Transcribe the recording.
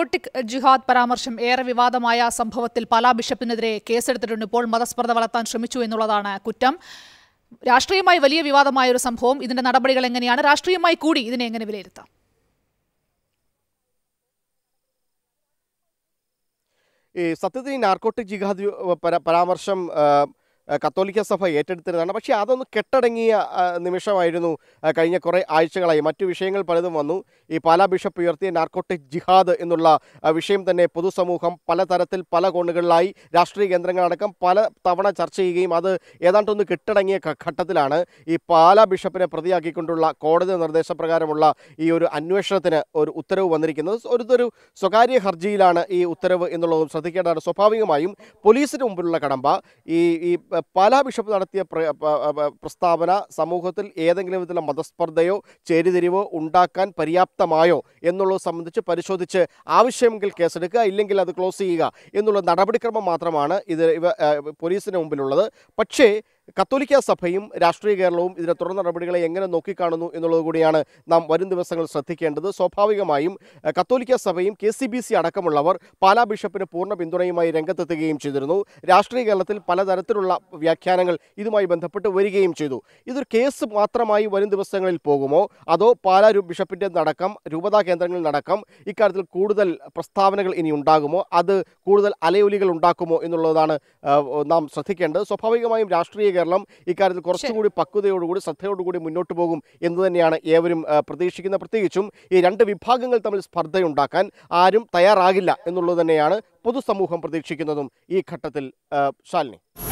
narcotic ജിഹാദ് പരാമർശം ഏറെ വിവാദമായ സംഭവത്തിൽ പാലാ ബിഷപ്പിനെതിരെ കേസെടുത്തിട്ടുണ്ട് ഇപ്പോൾ മതസ്പർദ്ധ വളർത്താൻ ശ്രമിച്ചു എന്നുള്ളതാണ് കുറ്റം രാഷ്ട്രീയമായി വലിയ വിവാദമായ ഒരു സംഭവം ഇതിന്റെ നടപടികൾ എങ്ങനെയാണ് രാഷ്ട്രീയമായി കൂടി ഇതിനെ എങ്ങനെ വിലയിരുത്താം ഈ സത്യത്തിൽ ഈ നാർക്കോട്ടിക് ജിഹാദ് പരാമർശം കത്തോലിക്ക സഭ ഏറ്റെടുത്തിരുന്നതാണ് പക്ഷേ അതൊന്ന് കെട്ടടങ്ങിയ നിമിഷമായിരുന്നു കഴിഞ്ഞ കുറേ ആഴ്ചകളായി മറ്റു വിഷയങ്ങൾ പലതും വന്നു ഈ പാലാ ബിഷപ്പ് ഉയർത്തിയ നാർക്കോട്ടിക് ജിഹാദ് എന്നുള്ള വിഷയം തന്നെ പൊതുസമൂഹം പലതരത്തിൽ പല കോണുകളിലായി രാഷ്ട്രീയ കേന്ദ്രങ്ങളടക്കം പല തവണ ചർച്ച ചെയ്യുകയും അത് ഏതാണ്ടൊന്ന് കെട്ടടങ്ങിയ ഘട്ടത്തിലാണ് ഈ പാലാ ബിഷപ്പിനെ പ്രതിയാക്കിക്കൊണ്ടുള്ള കോടതി നിർദ്ദേശപ്രകാരമുള്ള ഈ ഒരു അന്വേഷണത്തിന് ഒരു ഉത്തരവ് വന്നിരിക്കുന്നത് ഒരു സ്വകാര്യ ഹർജിയിലാണ് ഈ ഉത്തരവ് എന്നുള്ളതും ശ്രദ്ധിക്കേണ്ടതാണ് സ്വാഭാവികമായും പോലീസിന് മുമ്പിലുള്ള കടമ്പ ഈ ഈ പല ബിഷപ്പ് നടത്തിയ പ്രസ്താവന സമൂഹത്തിൽ ഏതെങ്കിലും വിധത്തിലുള്ള മതസ്പർദ്ധയോ ചേരിതിരിവോ ഉണ്ടാക്കാൻ പര്യാപ്തമായോ എന്നുള്ളത് സംബന്ധിച്ച് പരിശോധിച്ച് ആവശ്യമെങ്കിൽ കേസെടുക്കുക ഇല്ലെങ്കിൽ അത് ക്ലോസ് ചെയ്യുക എന്നുള്ള നടപടിക്രമം മാത്രമാണ് ഇത് ഇവ പോലീസിന് മുമ്പിലുള്ളത് പക്ഷേ കത്തോലിക്ക സഭയും രാഷ്ട്രീയ കേരളവും ഇതിനെ തുടർ നടപടികളെ എങ്ങനെ നോക്കിക്കാണുന്നു എന്നുള്ളത് കൂടിയാണ് നാം വരും ദിവസങ്ങൾ ശ്രദ്ധിക്കേണ്ടത് സ്വാഭാവികമായും കത്തോലിക്ക സഭയും കെ സി ബി സി അടക്കമുള്ളവർ പാലാ ബിഷപ്പിന് പൂർണ്ണ പിന്തുണയുമായി രംഗത്തെത്തുകയും ചെയ്തിരുന്നു രാഷ്ട്രീയ കേരളത്തിൽ പലതരത്തിലുള്ള വ്യാഖ്യാനങ്ങൾ ഇതുമായി ബന്ധപ്പെട്ട് വരികയും ചെയ്തു ഇതൊരു കേസ് മാത്രമായി വരും ദിവസങ്ങളിൽ പോകുമോ അതോ പാലാ ബിഷപ്പിൻ്റെ നടക്കം രൂപതാ കേന്ദ്രങ്ങളിൽ നടക്കം ഇക്കാര്യത്തിൽ കൂടുതൽ പ്രസ്താവനകൾ ഇനി ഉണ്ടാകുമോ അത് കൂടുതൽ അലയൊലികൾ ഉണ്ടാക്കുമോ എന്നുള്ളതാണ് നാം ശ്രദ്ധിക്കേണ്ടത് സ്വാഭാവികമായും രാഷ്ട്രീയ കേരളം ഇക്കാര്യത്തിൽ കുറച്ചുകൂടി പക്വതയോടുകൂടി ശ്രദ്ധയോടുകൂടി മുന്നോട്ട് പോകും എന്ന് തന്നെയാണ് ഏവരും പ്രതീക്ഷിക്കുന്ന പ്രത്യേകിച്ചും ഈ രണ്ട് വിഭാഗങ്ങൾ തമ്മിൽ സ്പർദ്ധയുണ്ടാക്കാൻ ആരും തയ്യാറാകില്ല എന്നുള്ളത് തന്നെയാണ് പൊതുസമൂഹം പ്രതീക്ഷിക്കുന്നതും ഈ ഘട്ടത്തിൽ ശാലിനി